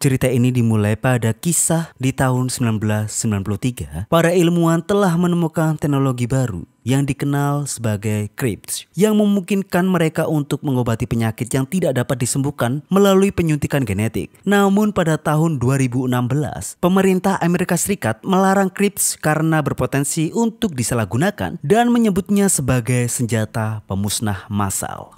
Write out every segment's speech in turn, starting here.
Cerita ini dimulai pada kisah di tahun 1993, para ilmuwan telah menemukan teknologi baru yang dikenal sebagai crypts yang memungkinkan mereka untuk mengobati penyakit yang tidak dapat disembuhkan melalui penyuntikan genetik. Namun pada tahun 2016, pemerintah Amerika Serikat melarang crypts karena berpotensi untuk disalahgunakan dan menyebutnya sebagai senjata pemusnah massal.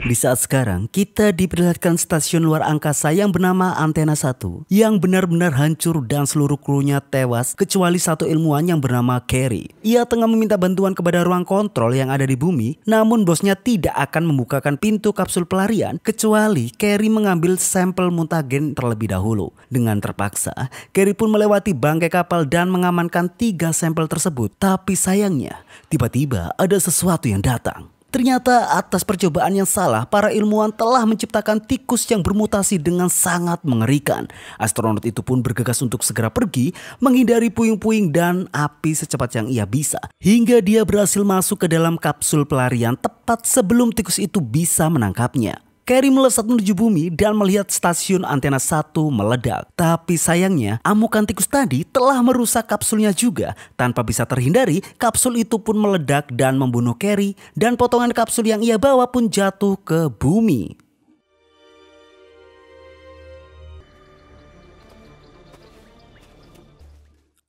Di saat sekarang, kita diperlihatkan stasiun luar angkasa yang bernama Antena 1 yang benar-benar hancur dan seluruh krunya tewas kecuali satu ilmuwan yang bernama Kerry. Ia tengah meminta bantuan kepada ruang kontrol yang ada di bumi, namun bosnya tidak akan membukakan pintu kapsul pelarian kecuali Kerry mengambil sampel mutagen terlebih dahulu. Dengan terpaksa, Kerry pun melewati bangkai kapal dan mengamankan tiga sampel tersebut. Tapi sayangnya, tiba-tiba ada sesuatu yang datang. Ternyata atas percobaan yang salah, para ilmuwan telah menciptakan tikus yang bermutasi dengan sangat mengerikan. Astronot itu pun bergegas untuk segera pergi, menghindari puing-puing dan api secepat yang ia bisa. Hingga dia berhasil masuk ke dalam kapsul pelarian tepat sebelum tikus itu bisa menangkapnya. Kerry melesat menuju bumi dan melihat stasiun antena satu meledak. Tapi sayangnya, amukan tikus tadi telah merusak kapsulnya juga. Tanpa bisa terhindari, kapsul itu pun meledak dan membunuh Kerry. dan potongan kapsul yang ia bawa pun jatuh ke bumi.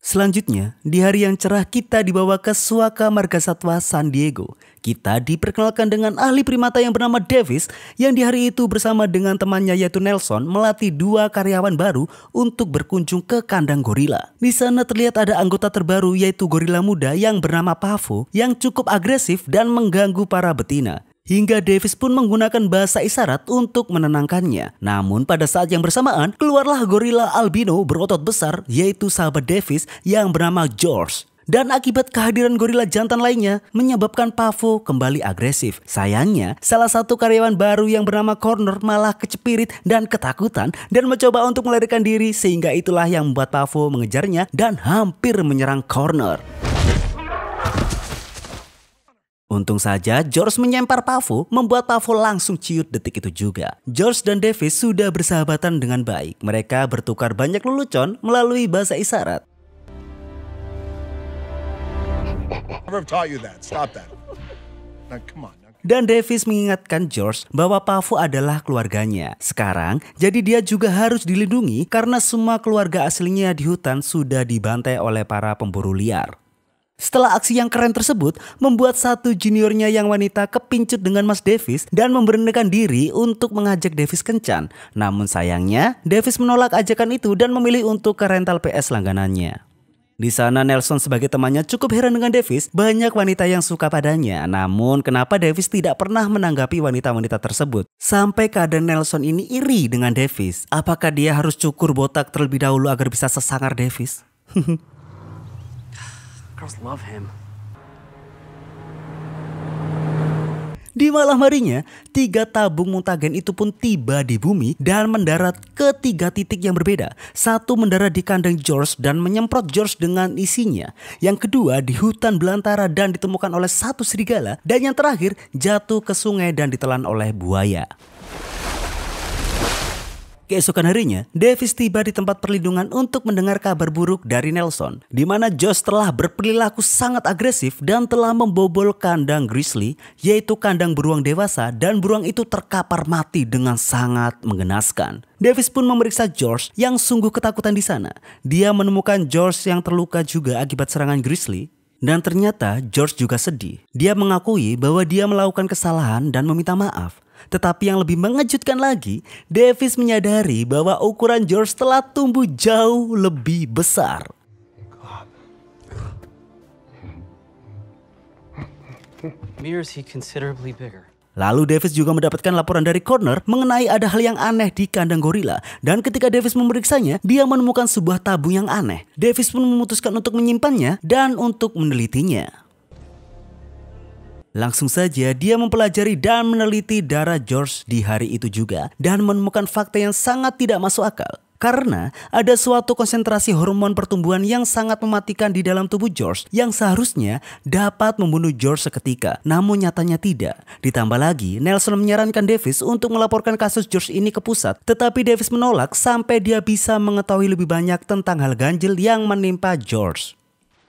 Selanjutnya, di hari yang cerah kita dibawa ke Suaka Marga Satwa San Diego. Kita diperkenalkan dengan ahli primata yang bernama Davis yang di hari itu bersama dengan temannya yaitu Nelson melatih dua karyawan baru untuk berkunjung ke kandang gorila. Di sana terlihat ada anggota terbaru yaitu gorila muda yang bernama Pavo yang cukup agresif dan mengganggu para betina. Hingga Davis pun menggunakan bahasa isyarat untuk menenangkannya. Namun pada saat yang bersamaan, keluarlah gorila albino berotot besar yaitu sahabat Davis yang bernama George. Dan akibat kehadiran gorila jantan lainnya menyebabkan Pavo kembali agresif. Sayangnya, salah satu karyawan baru yang bernama Corner malah kecepirit dan ketakutan dan mencoba untuk melarikan diri sehingga itulah yang membuat Pavo mengejarnya dan hampir menyerang Corner. Untung saja George menyempar Pavo membuat Pavo langsung ciut detik itu juga. George dan Davis sudah bersahabatan dengan baik. Mereka bertukar banyak lelucon melalui bahasa isyarat. Dan Davis mengingatkan George bahwa Pavo adalah keluarganya. Sekarang, jadi dia juga harus dilindungi karena semua keluarga aslinya di hutan sudah dibantai oleh para pemburu liar. Setelah aksi yang keren tersebut, membuat satu juniornya yang wanita kepincut dengan Mas Davis dan memberanikan diri untuk mengajak Davis kencan. Namun sayangnya, Davis menolak ajakan itu dan memilih untuk ke rental PS langganannya. Di sana Nelson sebagai temannya cukup heran dengan Davis, banyak wanita yang suka padanya. Namun kenapa Davis tidak pernah menanggapi wanita-wanita tersebut? Sampai keadaan Nelson ini iri dengan Davis. Apakah dia harus cukur botak terlebih dahulu agar bisa sesangar Davis? Di malam harinya, tiga tabung mutagen itu pun tiba di bumi dan mendarat ke tiga titik yang berbeda. Satu mendarat di kandang George dan menyemprot George dengan isinya. Yang kedua di hutan belantara dan ditemukan oleh satu serigala. Dan yang terakhir jatuh ke sungai dan ditelan oleh buaya. Keesokan harinya, Davis tiba di tempat perlindungan untuk mendengar kabar buruk dari Nelson, di mana Josh telah berperilaku sangat agresif dan telah membobol kandang grizzly, yaitu kandang beruang dewasa dan beruang itu terkapar mati dengan sangat mengenaskan. Davis pun memeriksa George yang sungguh ketakutan di sana. Dia menemukan George yang terluka juga akibat serangan grizzly dan ternyata George juga sedih. Dia mengakui bahwa dia melakukan kesalahan dan meminta maaf. Tetapi yang lebih mengejutkan lagi, Davis menyadari bahwa ukuran George telah tumbuh jauh lebih besar. Lalu Davis juga mendapatkan laporan dari Corner mengenai ada hal yang aneh di kandang gorila. Dan ketika Davis memeriksanya, dia menemukan sebuah tabung yang aneh. Davis pun memutuskan untuk menyimpannya dan untuk menelitinya. Langsung saja dia mempelajari dan meneliti darah George di hari itu juga dan menemukan fakta yang sangat tidak masuk akal. Karena ada suatu konsentrasi hormon pertumbuhan yang sangat mematikan di dalam tubuh George yang seharusnya dapat membunuh George seketika, namun nyatanya tidak. Ditambah lagi, Nelson menyarankan Davis untuk melaporkan kasus George ini ke pusat, tetapi Davis menolak sampai dia bisa mengetahui lebih banyak tentang hal ganjil yang menimpa George.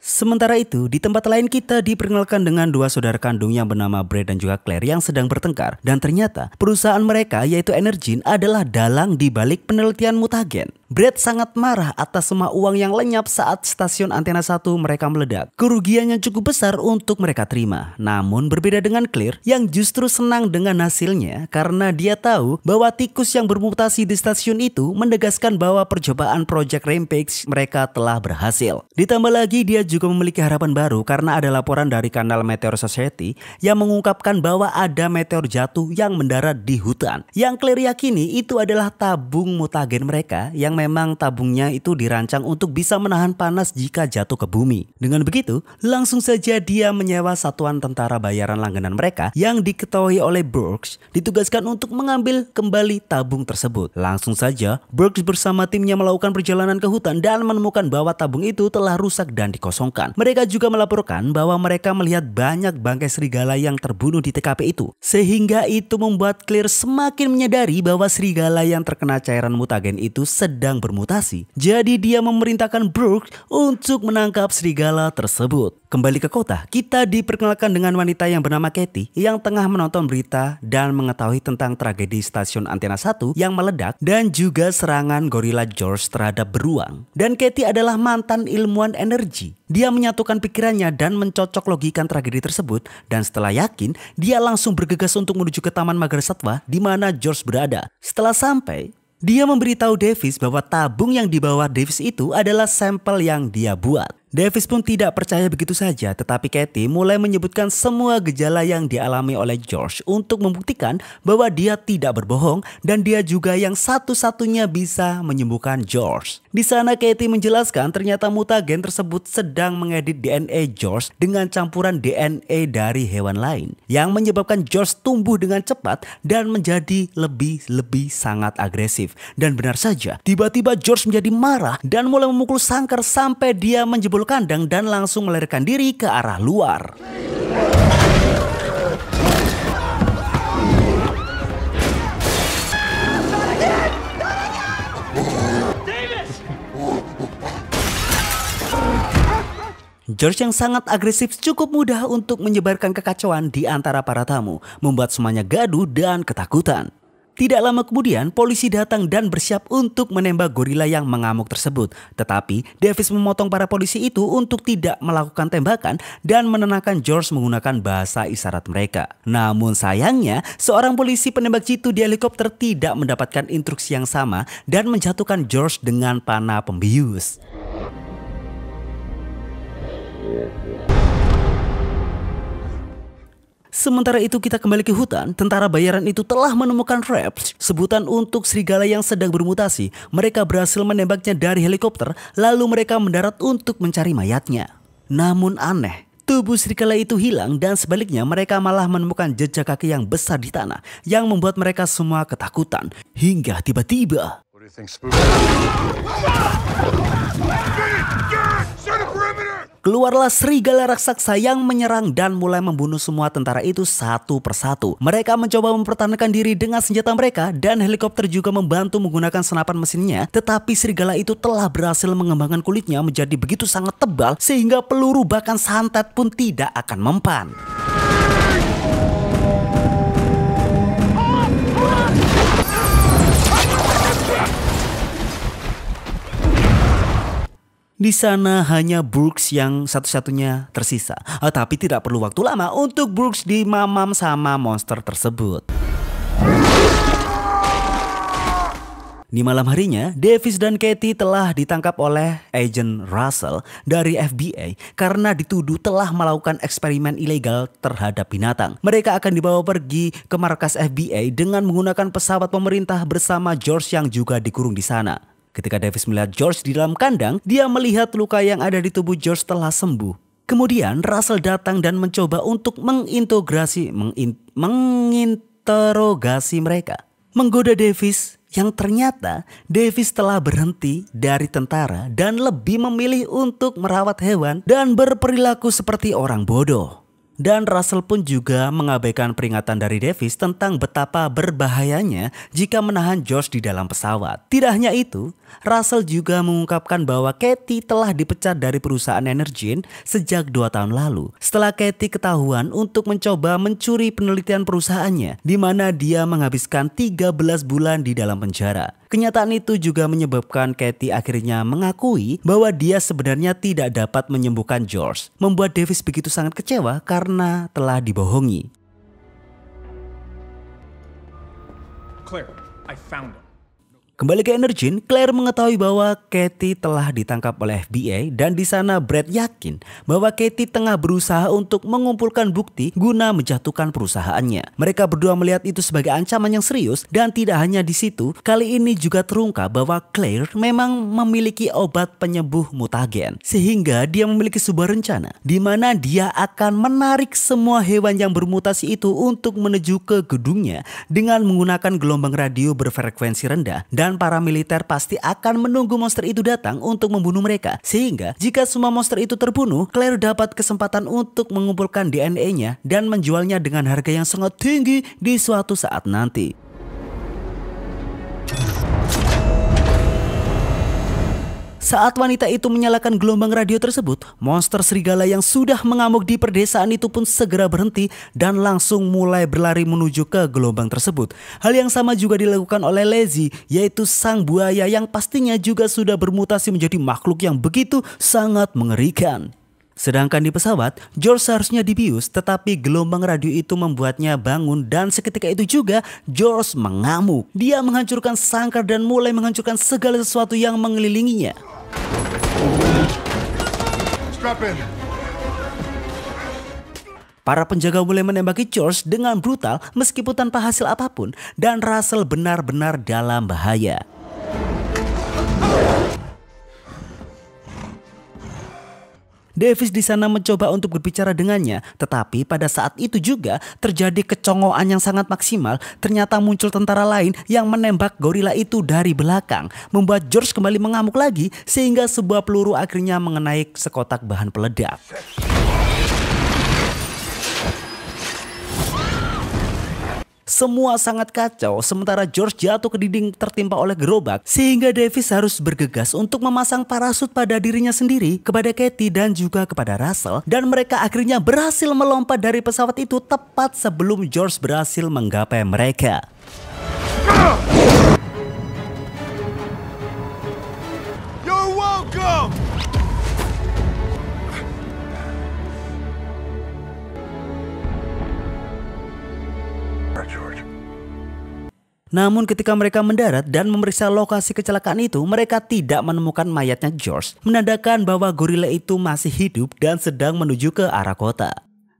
Sementara itu, di tempat lain kita diperkenalkan dengan dua saudara kandung yang bernama Brad dan juga Claire yang sedang bertengkar. Dan ternyata perusahaan mereka yaitu Energin adalah dalang di balik penelitian mutagen. Brad sangat marah atas semua uang yang lenyap saat stasiun antena satu mereka meledak. kerugian yang cukup besar untuk mereka terima. Namun berbeda dengan Claire yang justru senang dengan hasilnya karena dia tahu bahwa tikus yang bermutasi di stasiun itu menegaskan bahwa percobaan Project Rampage mereka telah berhasil. Ditambah lagi dia juga memiliki harapan baru karena ada laporan dari kanal Meteor Society yang mengungkapkan bahwa ada meteor jatuh yang mendarat di hutan. Yang clear yakini itu adalah tabung mutagen mereka yang memang tabungnya itu dirancang untuk bisa menahan panas jika jatuh ke bumi. Dengan begitu, langsung saja dia menyewa satuan tentara bayaran langganan mereka yang diketahui oleh burks ditugaskan untuk mengambil kembali tabung tersebut. Langsung saja, burks bersama timnya melakukan perjalanan ke hutan dan menemukan bahwa tabung itu telah rusak dan dikosong mereka juga melaporkan bahwa mereka melihat banyak bangkai serigala yang terbunuh di TKP itu. Sehingga itu membuat Clear semakin menyadari bahwa serigala yang terkena cairan mutagen itu sedang bermutasi. Jadi dia memerintahkan Brooke untuk menangkap serigala tersebut. Kembali ke kota, kita diperkenalkan dengan wanita yang bernama Katie yang tengah menonton berita dan mengetahui tentang tragedi stasiun antena 1 yang meledak dan juga serangan gorila George terhadap beruang. Dan Katie adalah mantan ilmuwan energi dia menyatukan pikirannya dan mencocok logikan tragedi tersebut dan setelah yakin, dia langsung bergegas untuk menuju ke Taman Magar Satwa di mana George berada. Setelah sampai, dia memberitahu Davis bahwa tabung yang dibawa Davis itu adalah sampel yang dia buat. Davis pun tidak percaya begitu saja, tetapi Kathy mulai menyebutkan semua gejala yang dialami oleh George untuk membuktikan bahwa dia tidak berbohong dan dia juga yang satu-satunya bisa menyembuhkan George. Di sana Kathy menjelaskan ternyata mutagen tersebut sedang mengedit DNA George dengan campuran DNA dari hewan lain yang menyebabkan George tumbuh dengan cepat dan menjadi lebih-lebih sangat agresif. Dan benar saja, tiba-tiba George menjadi marah dan mulai memukul sangkar sampai dia menjebol memukul kandang dan langsung melarikan diri ke arah luar. George yang sangat agresif cukup mudah untuk menyebarkan kekacauan di antara para tamu, membuat semuanya gaduh dan ketakutan. Tidak lama kemudian, polisi datang dan bersiap untuk menembak gorila yang mengamuk tersebut. Tetapi, Davis memotong para polisi itu untuk tidak melakukan tembakan dan menenangkan George menggunakan bahasa isyarat mereka. Namun sayangnya, seorang polisi penembak jitu di helikopter tidak mendapatkan instruksi yang sama dan menjatuhkan George dengan panah pembius. Sementara itu kita kembali ke hutan, tentara bayaran itu telah menemukan Raps, sebutan untuk serigala yang sedang bermutasi. Mereka berhasil menembaknya dari helikopter, lalu mereka mendarat untuk mencari mayatnya. Namun aneh, tubuh serigala itu hilang dan sebaliknya mereka malah menemukan jejak kaki yang besar di tanah yang membuat mereka semua ketakutan hingga tiba-tiba. Keluarlah serigala raksasa yang menyerang dan mulai membunuh semua tentara itu satu persatu. Mereka mencoba mempertahankan diri dengan senjata mereka dan helikopter juga membantu menggunakan senapan mesinnya. Tetapi serigala itu telah berhasil mengembangkan kulitnya menjadi begitu sangat tebal sehingga peluru bahkan santet pun tidak akan mempan. Di sana hanya Brooks yang satu-satunya tersisa. Oh, tapi tidak perlu waktu lama untuk Brooks dimamam sama monster tersebut. Di malam harinya, Davis dan Katie telah ditangkap oleh Agent Russell dari FBI karena dituduh telah melakukan eksperimen ilegal terhadap binatang. Mereka akan dibawa pergi ke markas FBI dengan menggunakan pesawat pemerintah bersama George yang juga dikurung di sana. Ketika Davis melihat George di dalam kandang, dia melihat luka yang ada di tubuh George telah sembuh. Kemudian Russell datang dan mencoba untuk mengintegrasi, mengin, menginterogasi mereka. Menggoda Davis yang ternyata Davis telah berhenti dari tentara dan lebih memilih untuk merawat hewan dan berperilaku seperti orang bodoh. Dan Russell pun juga mengabaikan peringatan dari Davis tentang betapa berbahayanya jika menahan George di dalam pesawat. Tidak hanya itu, Russell juga mengungkapkan bahwa Katie telah dipecat dari perusahaan Energin sejak dua tahun lalu. Setelah Katie ketahuan untuk mencoba mencuri penelitian perusahaannya, di mana dia menghabiskan 13 bulan di dalam penjara. Kenyataan itu juga menyebabkan Katie akhirnya mengakui bahwa dia sebenarnya tidak dapat menyembuhkan George, membuat Davis begitu sangat kecewa karena telah dibohongi. Claire, I found Kembali ke Energin, Claire mengetahui bahwa Katie telah ditangkap oleh FBI dan di sana Brad yakin bahwa Katie tengah berusaha untuk mengumpulkan bukti guna menjatuhkan perusahaannya. Mereka berdua melihat itu sebagai ancaman yang serius dan tidak hanya di situ, kali ini juga terungkap bahwa Claire memang memiliki obat penyembuh mutagen sehingga dia memiliki sebuah rencana di mana dia akan menarik semua hewan yang bermutasi itu untuk menuju ke gedungnya dengan menggunakan gelombang radio berfrekuensi rendah dan Para militer pasti akan menunggu monster itu datang untuk membunuh mereka. Sehingga jika semua monster itu terbunuh, Claire dapat kesempatan untuk mengumpulkan DNA-nya dan menjualnya dengan harga yang sangat tinggi di suatu saat nanti. Saat wanita itu menyalakan gelombang radio tersebut, monster serigala yang sudah mengamuk di perdesaan itu pun segera berhenti dan langsung mulai berlari menuju ke gelombang tersebut. Hal yang sama juga dilakukan oleh Lezi, yaitu sang buaya yang pastinya juga sudah bermutasi menjadi makhluk yang begitu sangat mengerikan. Sedangkan di pesawat, George seharusnya dibius tetapi gelombang radio itu membuatnya bangun dan seketika itu juga George mengamuk. Dia menghancurkan sangkar dan mulai menghancurkan segala sesuatu yang mengelilinginya. Strap in. Para penjaga mulai menembaki George dengan brutal meskipun tanpa hasil apapun dan Russell benar-benar dalam bahaya. Davis di sana mencoba untuk berbicara dengannya, tetapi pada saat itu juga terjadi kecongoan yang sangat maksimal. Ternyata muncul tentara lain yang menembak gorila itu dari belakang, membuat George kembali mengamuk lagi sehingga sebuah peluru akhirnya mengenai sekotak bahan peledak. Semua sangat kacau sementara George jatuh ke dinding tertimpa oleh gerobak sehingga Davis harus bergegas untuk memasang parasut pada dirinya sendiri kepada Katie dan juga kepada Russell dan mereka akhirnya berhasil melompat dari pesawat itu tepat sebelum George berhasil menggapai mereka. Namun ketika mereka mendarat dan memeriksa lokasi kecelakaan itu, mereka tidak menemukan mayatnya George, menandakan bahwa gorila itu masih hidup dan sedang menuju ke arah kota.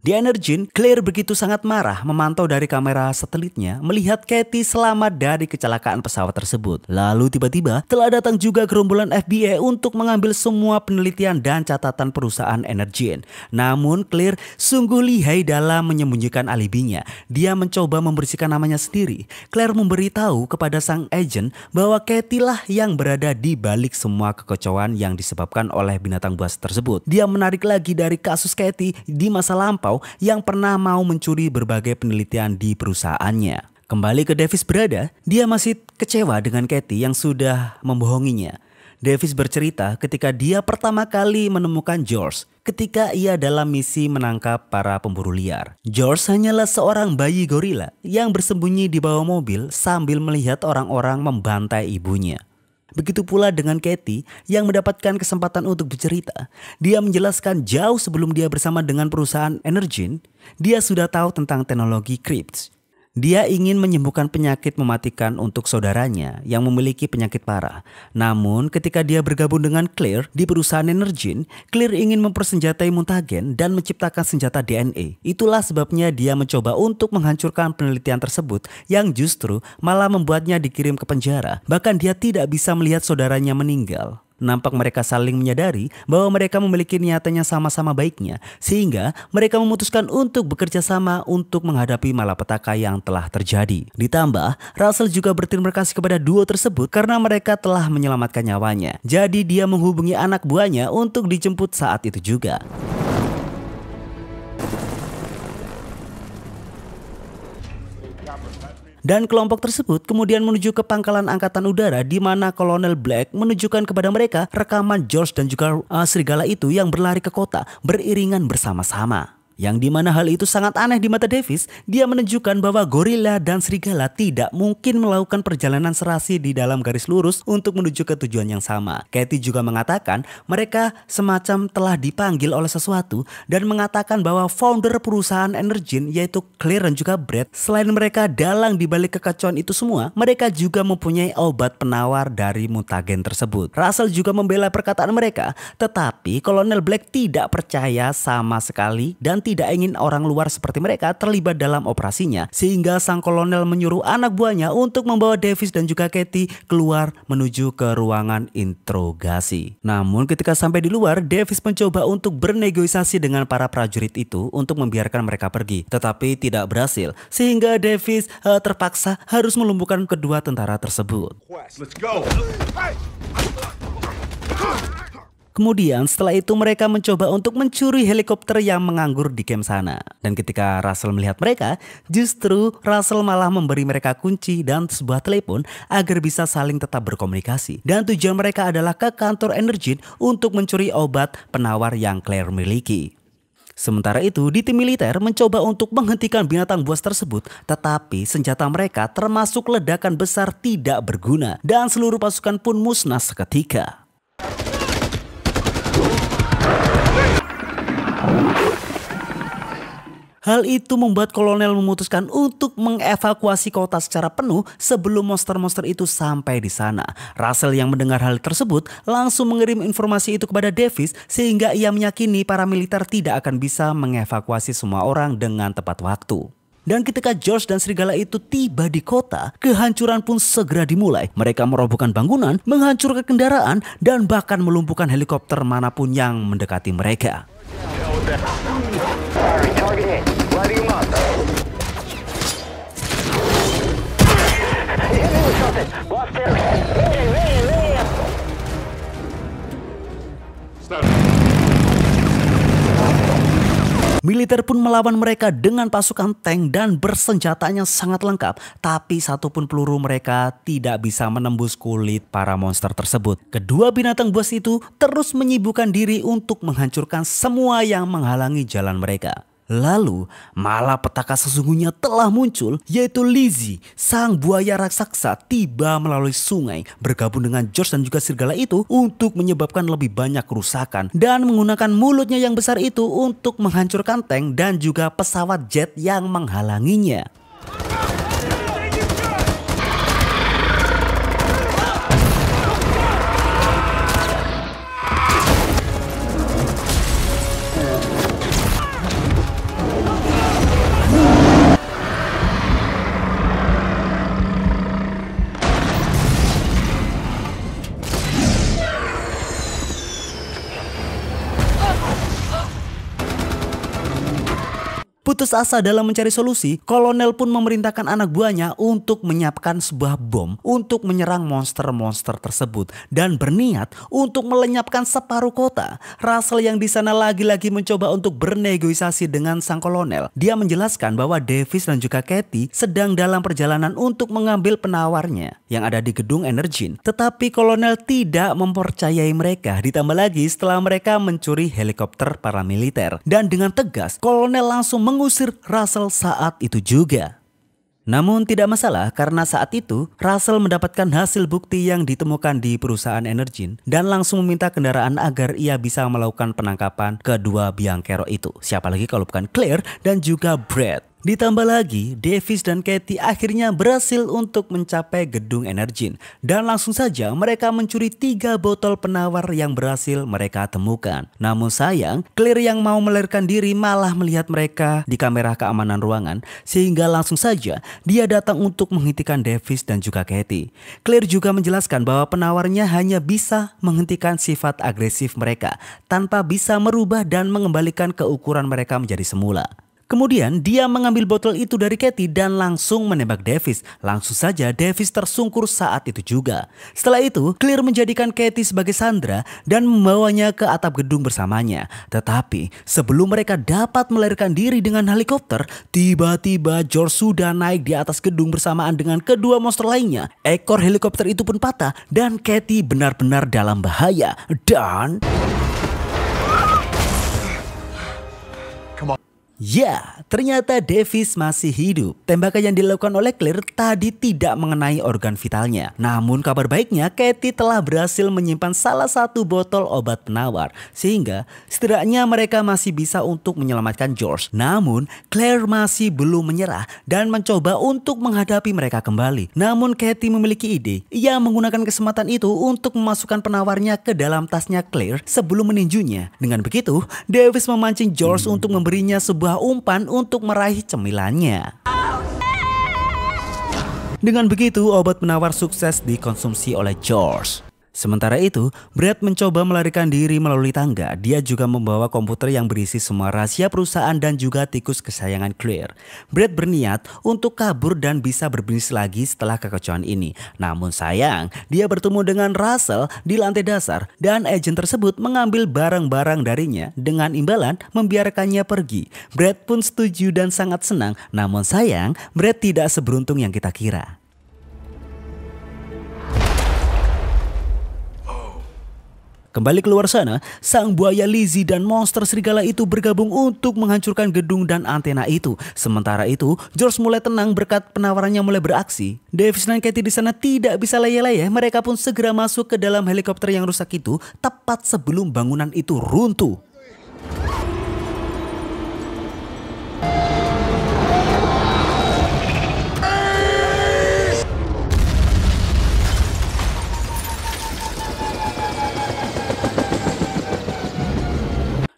Di Energy, Claire begitu sangat marah memantau dari kamera satelitnya melihat Katie selamat dari kecelakaan pesawat tersebut. Lalu tiba-tiba telah datang juga gerombolan FBI untuk mengambil semua penelitian dan catatan perusahaan Energy. Namun Claire sungguh lihai dalam menyembunyikan alibinya. Dia mencoba membersihkan namanya sendiri. Claire memberitahu kepada sang agent bahwa Katie lah yang berada di balik semua kekacauan yang disebabkan oleh binatang buas tersebut. Dia menarik lagi dari kasus Katie di masa lampau Chow yang pernah mau mencuri berbagai penelitian di perusahaannya. Kembali ke Davis berada, dia masih kecewa dengan Kathy yang sudah membohonginya. Davis bercerita ketika dia pertama kali menemukan George ketika ia dalam misi menangkap para pemburu liar. George hanyalah seorang bayi gorila yang bersembunyi di bawah mobil sambil melihat orang-orang membantai ibunya. Begitu pula dengan Katie yang mendapatkan kesempatan untuk bercerita. Dia menjelaskan jauh sebelum dia bersama dengan perusahaan Energin, dia sudah tahu tentang teknologi crypts. Dia ingin menyembuhkan penyakit mematikan untuk saudaranya yang memiliki penyakit parah. Namun ketika dia bergabung dengan Clear di perusahaan Energin, Clear ingin mempersenjatai Mutagen dan menciptakan senjata DNA. Itulah sebabnya dia mencoba untuk menghancurkan penelitian tersebut yang justru malah membuatnya dikirim ke penjara. Bahkan dia tidak bisa melihat saudaranya meninggal. Nampak mereka saling menyadari bahwa mereka memiliki niatannya sama-sama baiknya, sehingga mereka memutuskan untuk bekerja sama untuk menghadapi malapetaka yang telah terjadi. Ditambah, Russell juga berterima kasih kepada duo tersebut karena mereka telah menyelamatkan nyawanya. Jadi dia menghubungi anak buahnya untuk dijemput saat itu juga. Dan kelompok tersebut kemudian menuju ke pangkalan angkatan udara di mana Kolonel Black menunjukkan kepada mereka rekaman George dan juga uh, serigala itu yang berlari ke kota beriringan bersama-sama. Yang dimana hal itu sangat aneh di mata Davis, dia menunjukkan bahwa gorila dan serigala tidak mungkin melakukan perjalanan serasi di dalam garis lurus untuk menuju ke tujuan yang sama. Katie juga mengatakan mereka semacam telah dipanggil oleh sesuatu dan mengatakan bahwa founder perusahaan Energen yaitu Claire dan juga Brad, selain mereka dalang di balik kekacauan itu semua, mereka juga mempunyai obat penawar dari mutagen tersebut. Russell juga membela perkataan mereka, tetapi Kolonel Black tidak percaya sama sekali dan tidak tidak ingin orang luar seperti mereka terlibat dalam operasinya sehingga sang kolonel menyuruh anak buahnya untuk membawa Davis dan juga Katie keluar menuju ke ruangan interogasi. Namun ketika sampai di luar, Davis mencoba untuk bernegosiasi dengan para prajurit itu untuk membiarkan mereka pergi, tetapi tidak berhasil sehingga Davis uh, terpaksa harus melumpuhkan kedua tentara tersebut. Let's go. Hey! Kemudian setelah itu mereka mencoba untuk mencuri helikopter yang menganggur di camp sana. Dan ketika Russell melihat mereka, justru Russell malah memberi mereka kunci dan sebuah telepon agar bisa saling tetap berkomunikasi. Dan tujuan mereka adalah ke kantor Energin untuk mencuri obat penawar yang Claire miliki. Sementara itu, di tim militer mencoba untuk menghentikan binatang buas tersebut, tetapi senjata mereka termasuk ledakan besar tidak berguna dan seluruh pasukan pun musnah seketika. Hal itu membuat kolonel memutuskan untuk mengevakuasi kota secara penuh sebelum monster-monster itu sampai di sana. Russell yang mendengar hal tersebut langsung mengirim informasi itu kepada Davis sehingga ia meyakini para militer tidak akan bisa mengevakuasi semua orang dengan tepat waktu. Dan ketika George dan serigala itu tiba di kota, kehancuran pun segera dimulai. Mereka merobohkan bangunan, menghancurkan kendaraan, dan bahkan melumpuhkan helikopter manapun yang mendekati mereka. Down. Alright, target hit. Lighting him Militer pun melawan mereka dengan pasukan tank dan bersenjatanya sangat lengkap. Tapi satupun peluru mereka tidak bisa menembus kulit para monster tersebut. Kedua binatang buas itu terus menyibukkan diri untuk menghancurkan semua yang menghalangi jalan mereka. Lalu, malah petaka sesungguhnya telah muncul, yaitu Lizzie, sang buaya raksasa tiba melalui sungai bergabung dengan George dan juga serigala itu untuk menyebabkan lebih banyak kerusakan dan menggunakan mulutnya yang besar itu untuk menghancurkan tank dan juga pesawat jet yang menghalanginya. Putus asa dalam mencari solusi, kolonel pun memerintahkan anak buahnya untuk menyiapkan sebuah bom untuk menyerang monster-monster tersebut dan berniat untuk melenyapkan separuh kota. Russell yang di sana lagi-lagi mencoba untuk bernegosiasi dengan sang kolonel. Dia menjelaskan bahwa Davis dan juga Kathy sedang dalam perjalanan untuk mengambil penawarnya yang ada di gedung energi. Tetapi kolonel tidak mempercayai mereka. Ditambah lagi setelah mereka mencuri helikopter paramiliter. Dan dengan tegas, kolonel langsung meng mengusir Russell saat itu juga. Namun tidak masalah karena saat itu Russell mendapatkan hasil bukti yang ditemukan di perusahaan energi dan langsung meminta kendaraan agar ia bisa melakukan penangkapan kedua biang kerok itu. Siapa lagi kalau bukan Claire dan juga Brad. Ditambah lagi, Davis dan Katie akhirnya berhasil untuk mencapai gedung Energin dan langsung saja mereka mencuri tiga botol penawar yang berhasil mereka temukan. Namun sayang, Claire yang mau melahirkan diri malah melihat mereka di kamera keamanan ruangan sehingga langsung saja dia datang untuk menghentikan Davis dan juga Katie. Claire juga menjelaskan bahwa penawarnya hanya bisa menghentikan sifat agresif mereka tanpa bisa merubah dan mengembalikan keukuran mereka menjadi semula. Kemudian dia mengambil botol itu dari Kathy dan langsung menembak Davis. Langsung saja Davis tersungkur saat itu juga. Setelah itu, Clear menjadikan Kathy sebagai Sandra dan membawanya ke atap gedung bersamanya. Tetapi sebelum mereka dapat melahirkan diri dengan helikopter, tiba-tiba George sudah naik di atas gedung bersamaan dengan kedua monster lainnya. Ekor helikopter itu pun patah dan Kathy benar-benar dalam bahaya. Dan... Ya, ternyata Davis masih hidup. Tembakan yang dilakukan oleh Claire tadi tidak mengenai organ vitalnya. Namun kabar baiknya, Katie telah berhasil menyimpan salah satu botol obat penawar. Sehingga setidaknya mereka masih bisa untuk menyelamatkan George. Namun Claire masih belum menyerah dan mencoba untuk menghadapi mereka kembali. Namun Katie memiliki ide. Ia menggunakan kesempatan itu untuk memasukkan penawarnya ke dalam tasnya Claire sebelum meninjunya. Dengan begitu, Davis memancing George untuk memberinya sebuah sebuah umpan untuk meraih cemilannya. Dengan begitu, obat penawar sukses dikonsumsi oleh George. Sementara itu, Brad mencoba melarikan diri melalui tangga. Dia juga membawa komputer yang berisi semua rahasia perusahaan dan juga tikus kesayangan Claire. Brad berniat untuk kabur dan bisa berbisnis lagi setelah kekecohan ini. Namun sayang, dia bertemu dengan Russell di lantai dasar dan agent tersebut mengambil barang-barang darinya dengan imbalan membiarkannya pergi. Brad pun setuju dan sangat senang. Namun sayang, Brad tidak seberuntung yang kita kira. Kembali keluar sana, sang buaya Lizzie dan monster serigala itu bergabung untuk menghancurkan gedung dan antena itu. Sementara itu, George mulai tenang berkat penawarannya mulai beraksi. Davis dan Katie di sana tidak bisa layak-layak, mereka pun segera masuk ke dalam helikopter yang rusak itu tepat sebelum bangunan itu runtuh.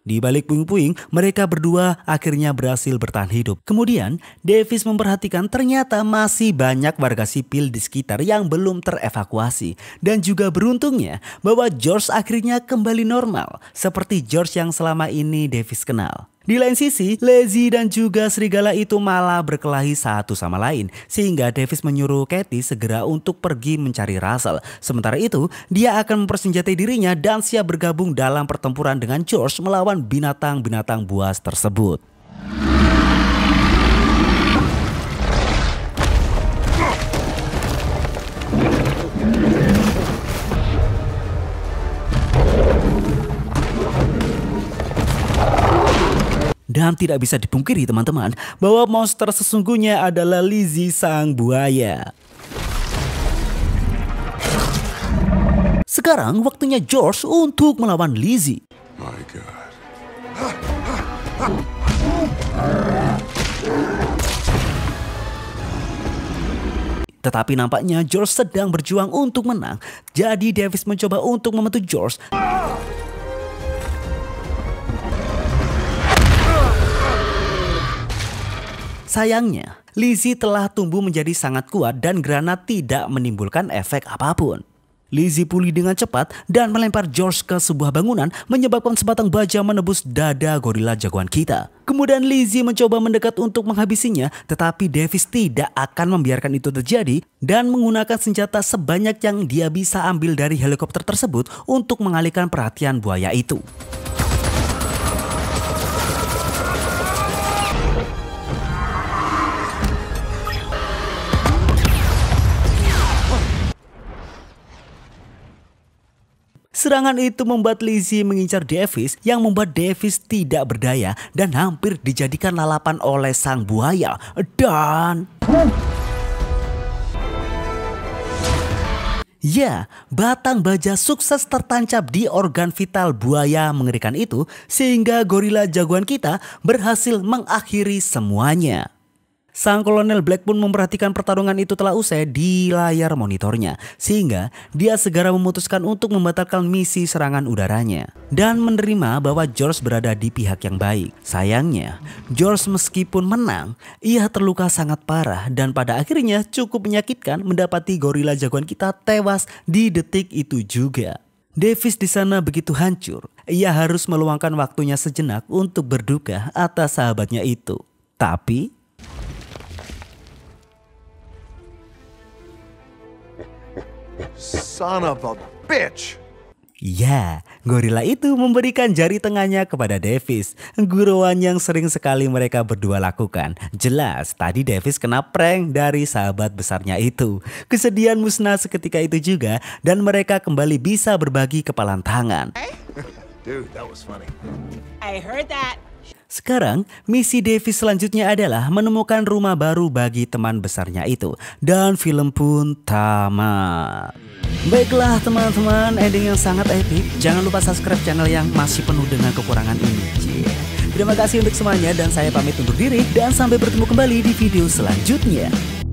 Di balik puing-puing, mereka berdua akhirnya berhasil bertahan hidup. Kemudian, Davis memperhatikan ternyata masih banyak warga sipil di sekitar yang belum terevakuasi. Dan juga beruntungnya bahwa George akhirnya kembali normal, seperti George yang selama ini Davis kenal. Di lain sisi, Lazy dan juga serigala itu malah berkelahi satu sama lain, sehingga Davis menyuruh Katy segera untuk pergi mencari Russell. Sementara itu, dia akan mempersenjatai dirinya dan siap bergabung dalam pertempuran dengan George melawan binatang-binatang buas tersebut. Dan tidak bisa dipungkiri teman-teman bahwa monster sesungguhnya adalah Lizzie sang buaya. Sekarang waktunya George untuk melawan Lizzie. My God. Tetapi nampaknya George sedang berjuang untuk menang. Jadi Davis mencoba untuk membantu George. Sayangnya, Lizzie telah tumbuh menjadi sangat kuat dan Granat tidak menimbulkan efek apapun. Lizzie pulih dengan cepat dan melempar George ke sebuah bangunan menyebabkan sebatang baja menebus dada gorila jagoan kita. Kemudian Lizzie mencoba mendekat untuk menghabisinya tetapi Davis tidak akan membiarkan itu terjadi dan menggunakan senjata sebanyak yang dia bisa ambil dari helikopter tersebut untuk mengalihkan perhatian buaya itu. Serangan itu membuat Lizzie mengincar Davis yang membuat Davis tidak berdaya dan hampir dijadikan lalapan oleh sang buaya. Dan... Ya, batang baja sukses tertancap di organ vital buaya mengerikan itu sehingga gorila jagoan kita berhasil mengakhiri semuanya. Sang kolonel Black pun memperhatikan pertarungan itu telah usai di layar monitornya, sehingga dia segera memutuskan untuk membatalkan misi serangan udaranya dan menerima bahwa George berada di pihak yang baik. Sayangnya, George meskipun menang, ia terluka sangat parah dan pada akhirnya cukup menyakitkan mendapati gorila jagoan kita tewas di detik itu juga. Davis di sana begitu hancur, ia harus meluangkan waktunya sejenak untuk berduka atas sahabatnya itu. Tapi Son of a bitch! Ya, gorila itu memberikan jari tengahnya kepada Davis. Guruan yang sering sekali mereka berdua lakukan. Jelas, tadi Davis kena prank dari sahabat besarnya itu. Kesedihan musnah seketika itu juga dan mereka kembali bisa berbagi kepalan tangan. Dude, that was funny. I heard that. Sekarang, misi Devi selanjutnya adalah menemukan rumah baru bagi teman besarnya itu. Dan film pun tamat. Baiklah teman-teman, ending yang sangat epic. Jangan lupa subscribe channel yang masih penuh dengan kekurangan ini. Yeah. Terima kasih untuk semuanya dan saya pamit undur diri dan sampai bertemu kembali di video selanjutnya.